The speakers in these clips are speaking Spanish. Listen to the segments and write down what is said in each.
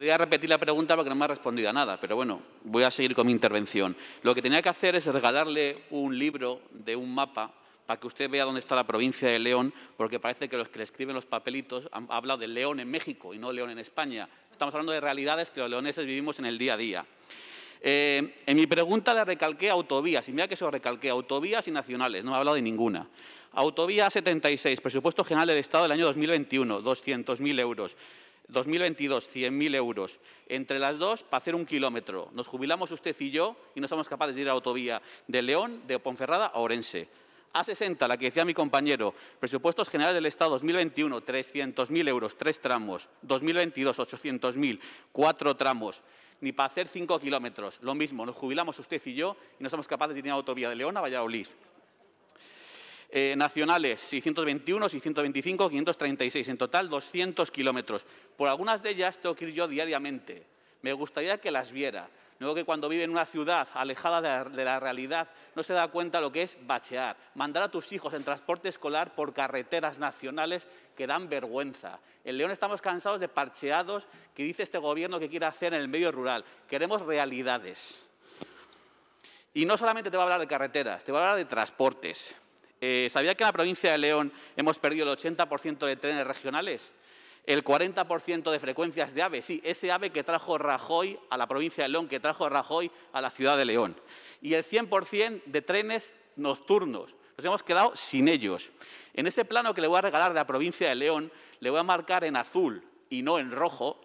Voy a repetir la pregunta porque no me ha respondido a nada, pero bueno, voy a seguir con mi intervención. Lo que tenía que hacer es regalarle un libro de un mapa para que usted vea dónde está la provincia de León, porque parece que los que le escriben los papelitos han hablado de León en México y no León en España. Estamos hablando de realidades que los leoneses vivimos en el día a día. Eh, en mi pregunta le recalqué autovías, y mira que eso recalqué, autovías y nacionales, no me ha hablado de ninguna. Autovía 76, presupuesto general del Estado del año 2021, 200.000 euros. 2022, 100.000 euros. Entre las dos, para hacer un kilómetro. Nos jubilamos usted y yo y no somos capaces de ir a autovía de León, de Ponferrada a Orense. A60, la que decía mi compañero, presupuestos generales del Estado 2021, 300.000 euros, tres tramos. 2022, 800.000, cuatro tramos. Ni para hacer cinco kilómetros. Lo mismo, nos jubilamos usted y yo y no somos capaces de ir a autovía de León a Valladolid. Eh, nacionales 621, 625, 536, en total 200 kilómetros. Por algunas de ellas tengo que ir yo diariamente. Me gustaría que las viera. Luego que cuando vive en una ciudad alejada de la, realidad no se da cuenta lo que es bachear, mandar a tus hijos en transporte escolar por carreteras nacionales que dan vergüenza. En León estamos cansados de parcheados que dice este gobierno que quiere hacer en el medio rural. Queremos realidades. Y no solamente te va a hablar de carreteras, te va a hablar de transportes. Eh, ¿Sabía que en la provincia de León hemos perdido el 80% de trenes regionales? El 40% de frecuencias de AVE, sí, ese AVE que trajo Rajoy a la provincia de León, que trajo Rajoy a la ciudad de León. Y el 100% de trenes nocturnos. Nos hemos quedado sin ellos. En ese plano que le voy a regalar de la provincia de León, le voy a marcar en azul y no en rojo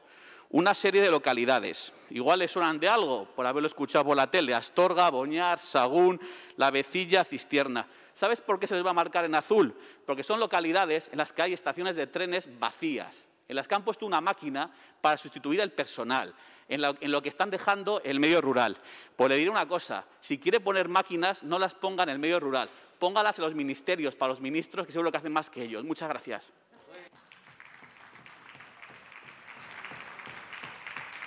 una serie de localidades. Igual les suenan de algo por haberlo escuchado por la tele. Astorga, Boñar, Sagún, La Vecilla, Cistierna. ¿Sabes por qué se les va a marcar en azul? Porque son localidades en las que hay estaciones de trenes vacías, en las que han puesto una máquina para sustituir al personal, en, lo que están dejando el medio rural. Pues le diré una cosa, si quiere poner máquinas, no las ponga en el medio rural, póngalas en los ministerios, para los ministros, que seguro que hacen más que ellos. Muchas gracias.